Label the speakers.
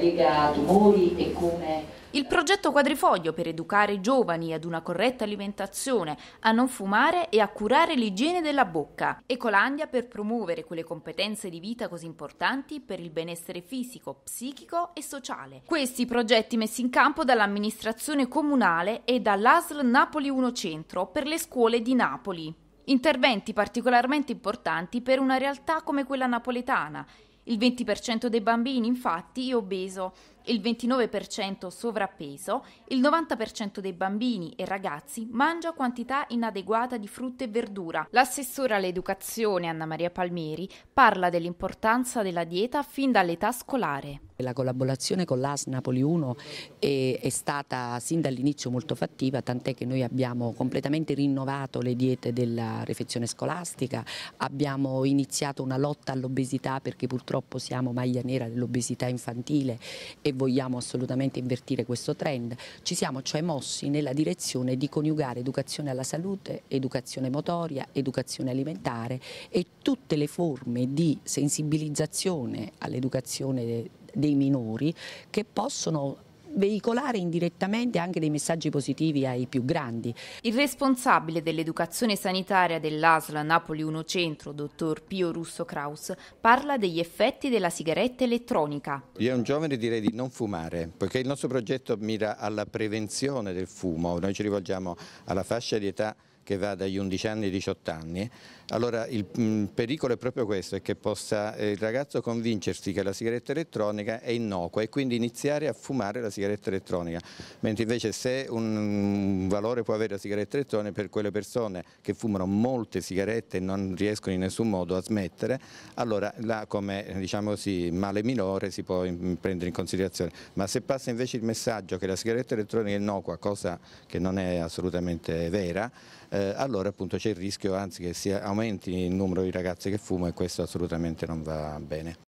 Speaker 1: allega tumori e come...
Speaker 2: Il progetto Quadrifoglio per educare i giovani ad una corretta alimentazione, a non fumare e a curare l'igiene della bocca. Ecolandia per promuovere quelle competenze di vita così importanti per il benessere fisico, psichico e sociale. Questi progetti messi in campo dall'amministrazione comunale e dall'ASL Napoli 1 Centro per le scuole di Napoli. Interventi particolarmente importanti per una realtà come quella napoletana il 20% dei bambini infatti è obeso il 29% sovrappeso, il 90% dei bambini e ragazzi mangia quantità inadeguata di frutta e verdura. L'assessora all'educazione Anna Maria Palmieri parla dell'importanza della dieta fin dall'età scolare.
Speaker 1: La collaborazione con l'AS Napoli 1 è, è stata sin dall'inizio molto fattiva, tant'è che noi abbiamo completamente rinnovato le diete della refezione scolastica, abbiamo iniziato una lotta all'obesità perché purtroppo siamo maglia nera dell'obesità infantile e e vogliamo assolutamente invertire questo trend. Ci siamo cioè mossi nella direzione di coniugare educazione alla salute, educazione motoria, educazione alimentare e tutte le forme di sensibilizzazione all'educazione dei minori che possono veicolare indirettamente anche dei messaggi positivi ai più grandi.
Speaker 2: Il responsabile dell'educazione sanitaria dell'ASL Napoli 1 Centro, dottor Pio Russo Kraus, parla degli effetti della sigaretta elettronica.
Speaker 3: Io un giovane direi di non fumare, poiché il nostro progetto mira alla prevenzione del fumo. Noi ci rivolgiamo alla fascia di età che va dagli 11 anni ai 18 anni, allora il mh, mm, pericolo è proprio questo, è che possa eh, il ragazzo convincersi che la sigaretta elettronica è innocua e quindi iniziare a fumare la sigaretta elettronica, mentre invece se un, un mm, valore può avere la sigaretta elettronica per quelle persone che fumano molte sigarette e non riescono in nessun modo a smettere, allora là come diciamo così, male minore si può in, mm, prendere in considerazione, ma se passa invece il messaggio che la sigaretta elettronica è innocua, cosa che non è assolutamente vera, eh, eh, allora appunto c'è il rischio anzi che si aumenti il numero di ragazze che fumo e questo assolutamente non va bene.